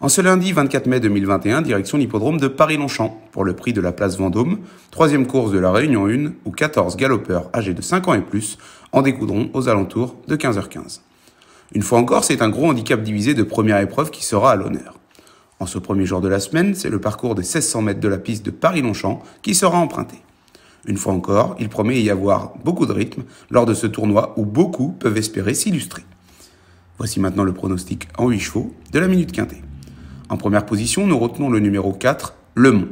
En ce lundi 24 mai 2021, direction l'hippodrome de Paris-Longchamp pour le prix de la place Vendôme, troisième course de la Réunion 1 où 14 galopeurs âgés de 5 ans et plus en découdront aux alentours de 15h15. Une fois encore, c'est un gros handicap divisé de première épreuve qui sera à l'honneur. En ce premier jour de la semaine, c'est le parcours des 1600 mètres de la piste de Paris-Longchamp qui sera emprunté. Une fois encore, il promet y avoir beaucoup de rythme lors de ce tournoi où beaucoup peuvent espérer s'illustrer. Voici maintenant le pronostic en 8 chevaux de la minute quintée. En première position, nous retenons le numéro 4, Le Mont.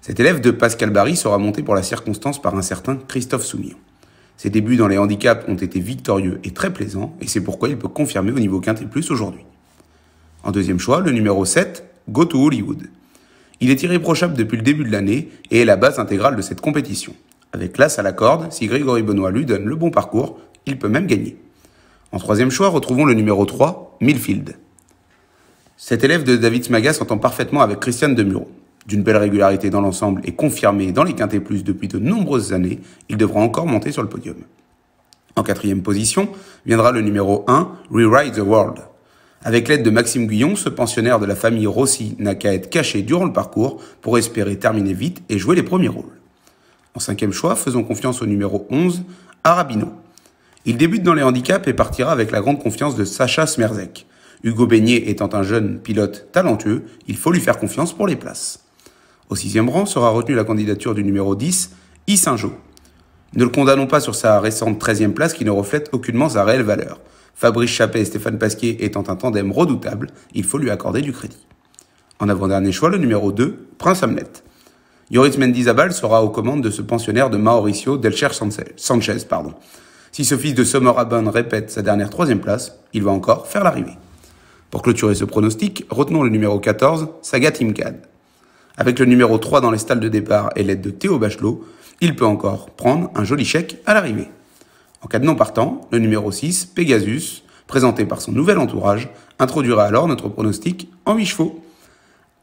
Cet élève de Pascal Barry sera monté pour la circonstance par un certain Christophe Soumillon. Ses débuts dans les handicaps ont été victorieux et très plaisants, et c'est pourquoi il peut confirmer au niveau et plus aujourd'hui. En deuxième choix, le numéro 7, Go to Hollywood. Il est irréprochable depuis le début de l'année et est la base intégrale de cette compétition. Avec l'as à la corde, si Grégory Benoît lui donne le bon parcours, il peut même gagner. En troisième choix, retrouvons le numéro 3, Millfield. Cet élève de David Smaga s'entend parfaitement avec Christiane Demuro. D'une belle régularité dans l'ensemble et confirmé dans les quintés plus depuis de nombreuses années, il devra encore monter sur le podium. En quatrième position viendra le numéro 1, Rewrite the World. Avec l'aide de Maxime Guyon, ce pensionnaire de la famille Rossi n'a qu'à être caché durant le parcours pour espérer terminer vite et jouer les premiers rôles. En cinquième choix, faisons confiance au numéro 11, Arabino. Il débute dans les handicaps et partira avec la grande confiance de Sacha Smerzek. Hugo Beignet étant un jeune pilote talentueux, il faut lui faire confiance pour les places. Au sixième rang sera retenue la candidature du numéro 10, Y Saint-Jean. Ne le condamnons pas sur sa récente 13e place qui ne reflète aucunement sa réelle valeur. Fabrice Chapet et Stéphane Pasquier étant un tandem redoutable, il faut lui accorder du crédit. En avant-dernier choix, le numéro 2, Prince Hamlet. Yoris Mendizabal sera aux commandes de ce pensionnaire de Mauricio Delcher Sanchez. Pardon. Si ce fils de Sommer répète sa dernière troisième place, il va encore faire l'arrivée. Pour clôturer ce pronostic, retenons le numéro 14, Saga Timcad. Avec le numéro 3 dans les stalles de départ et l'aide de Théo Bachelot, il peut encore prendre un joli chèque à l'arrivée. En cas de non partant, le numéro 6, Pegasus, présenté par son nouvel entourage, introduira alors notre pronostic en 8 chevaux.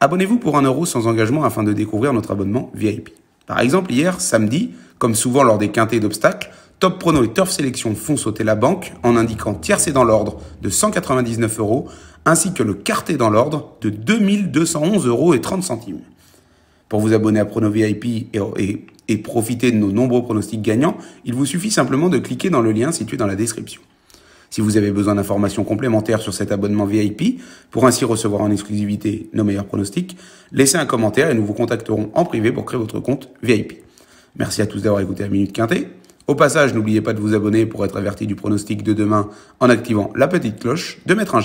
Abonnez-vous pour 1€ euro sans engagement afin de découvrir notre abonnement VIP. Par exemple, hier, samedi, comme souvent lors des quintés d'obstacles, Top Prono et Turf Sélection font sauter la banque en indiquant tiercé dans l'ordre de 199 euros ainsi que le quarté dans l'ordre de 2211 euros et 30 centimes. Pour vous abonner à Prono VIP et, profiter de nos nombreux pronostics gagnants, il vous suffit simplement de cliquer dans le lien situé dans la description. Si vous avez besoin d'informations complémentaires sur cet abonnement VIP, pour ainsi recevoir en exclusivité nos meilleurs pronostics, laissez un commentaire et nous vous contacterons en privé pour créer votre compte VIP. Merci à tous d'avoir écouté la Minute Quintée. Au passage, n'oubliez pas de vous abonner pour être averti du pronostic de demain en activant la petite cloche, de mettre un